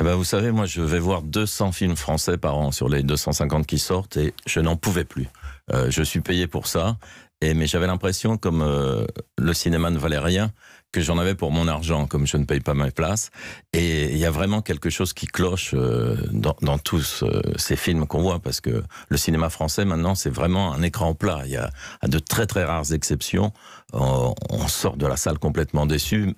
Eh ben vous savez, moi, je vais voir 200 films français par an sur les 250 qui sortent et je n'en pouvais plus. Euh, je suis payé pour ça, et, mais j'avais l'impression, comme euh, le cinéma ne valait rien, que j'en avais pour mon argent, comme je ne paye pas ma place. Et il y a vraiment quelque chose qui cloche euh, dans, dans, tous euh, ces films qu'on voit, parce que le cinéma français, maintenant, c'est vraiment un écran plat. Il y a, de très très rares exceptions, on sort de la salle complètement déçu,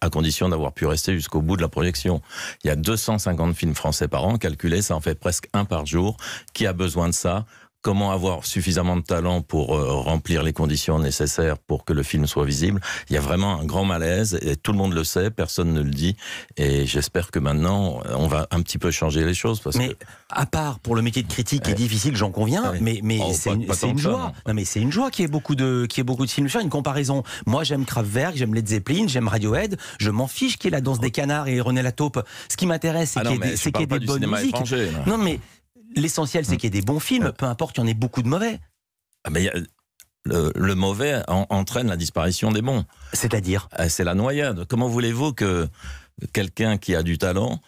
à condition d'avoir pu rester jusqu'au bout de la projection. Il y a 250 films français par an, calculé, ça en fait presque un par jour. Qui a besoin de ça comment avoir suffisamment de talent pour euh, remplir les conditions nécessaires pour que le film soit visible. Il y a vraiment un grand malaise et tout le monde le sait, personne ne le dit. Et j'espère que maintenant, on va un petit peu changer les choses. Parce mais à part pour le métier de critique qui est difficile, j'en conviens, ah mais, mais oh, c'est une, joie. Non, mais c'est une joie qui est beaucoup de qui est beaucoup de films. Une comparaison. Moi, j'aime Kraftwerk, j'aime Led Zeppelin, j'aime Radiohead. Je m'en fiche qu'il y ait la danse des oh. canards et René taupe. Ce qui m'intéresse, c'est ah qu'il y ait des, y ait des bonnes musiques. Non, mais L'essentiel, c'est hum. qu'il y ait des bons films, peu importe, il y en ait beaucoup de mauvais. Ah, le, mauvais entraîne la disparition des bons. C'est-à-dire euh, C'est la noyade. Comment voulez-vous que quelqu'un qui a du talent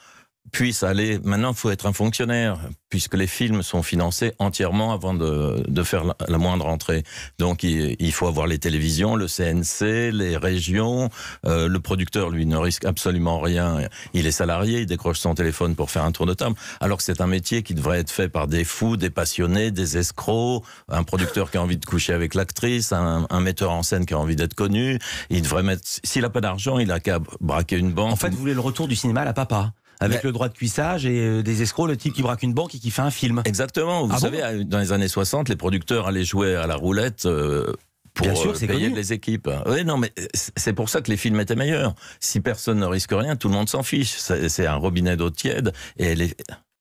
puisse aller. Maintenant, faut être un fonctionnaire, puisque les films sont financés entièrement avant de, de faire la, moindre entrée. Donc, il, faut avoir les télévisions, le CNC, les régions. Euh, le producteur, lui, ne risque absolument rien. Il est salarié, il décroche son téléphone pour faire un tour de table. Alors que c'est un métier qui devrait être fait par des fous, des passionnés, des escrocs, un producteur qui a envie de coucher avec l'actrice, un, metteur en scène qui a envie d'être connu. Il devrait mettre. S'il n'a pas d'argent, il a qu'à braquer une banque. En fait, vous voulez le retour du cinéma à la papa avec le droit de cuissage et euh, des escrocs, le type qui braque une banque et qui fait un film. Exactement. Vous ah savez, euh, dans les années 60, les producteurs allaient jouer à la roulette. Euh, pour Bien payer les équipes. Oui, non, mais c'est pour ça que les films étaient meilleurs. Si personne ne risque rien, tout le monde s'en fiche. C'est un robinet d'eau tiède et les,